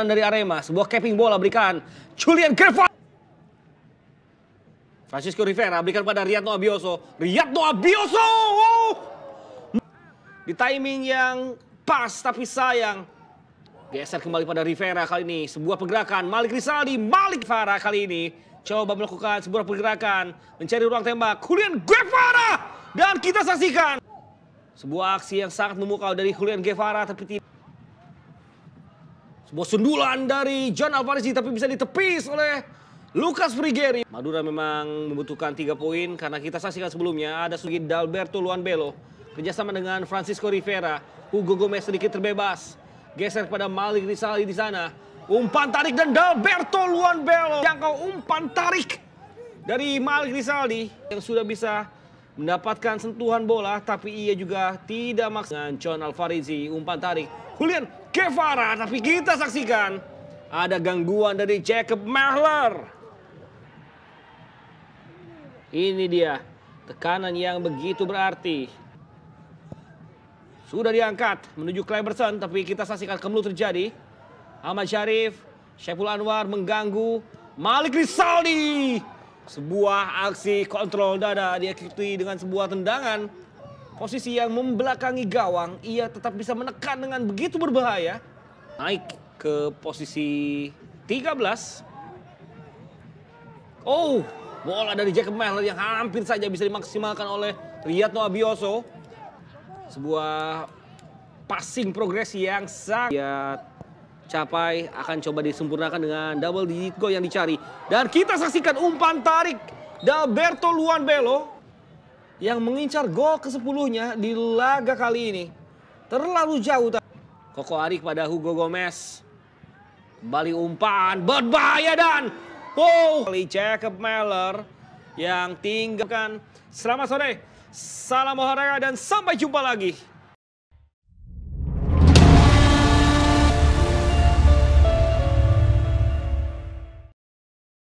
kanan dari Arema. Sebuah capping bola berikan Julian Greva. Francisco Rivera berikan pada Riyadno Abioso. Riyadno Abioso! Wow! Di timing yang pas tapi sayang. Geser kembali pada Rivera kali ini. Sebuah pergerakan. Malik Rizaldi, Malik Farah kali ini. Coba melakukan sebuah pergerakan. Mencari ruang tembak. Julian Guevara! Dan kita saksikan. Sebuah aksi yang sangat memukau dari Julian Guevara. Tapi tidak. Sebuah sundulan dari John Alvarez tapi bisa ditepis oleh Lucas Frigeri. Madura memang membutuhkan tiga poin karena kita saksikan sebelumnya ada Sugi Dalberto Luan Kerjasama dengan Francisco Rivera. Hugo Gomez sedikit terbebas. Geser kepada Malik Rizali di sana. Umpan tarik dan Dalberto Luan Belo. Jangkau umpan tarik dari Malik Rizali yang sudah bisa mendapatkan sentuhan bola tapi ia juga tidak maksimal dengan John Alvarizi umpan tarik Julian Guevara tapi kita saksikan ada gangguan dari Jacob Mahler ini dia tekanan yang begitu berarti sudah diangkat menuju Cleberson tapi kita saksikan kemelut terjadi Ahmad Syarif Syaiful Anwar mengganggu Malik Risaldi. Sebuah aksi kontrol dada diikuti dengan sebuah tendangan. Posisi yang membelakangi gawang, ia tetap bisa menekan dengan begitu berbahaya. Naik ke posisi 13. Oh, bola dari jack Mahler yang hampir saja bisa dimaksimalkan oleh Riyadno Abioso. Sebuah passing progresi yang sangat capai akan coba disempurnakan dengan double digit goal yang dicari. Dan kita saksikan umpan tarik Dalberto Luan Belo yang mengincar gol ke sepuluhnya di laga kali ini. Terlalu jauh. Koko Arik pada Hugo Gomez. Balik umpan, berbahaya dan... wow oh, kali Jacob Meller yang tinggalkan. Selamat sore, salam olahraga dan sampai jumpa lagi.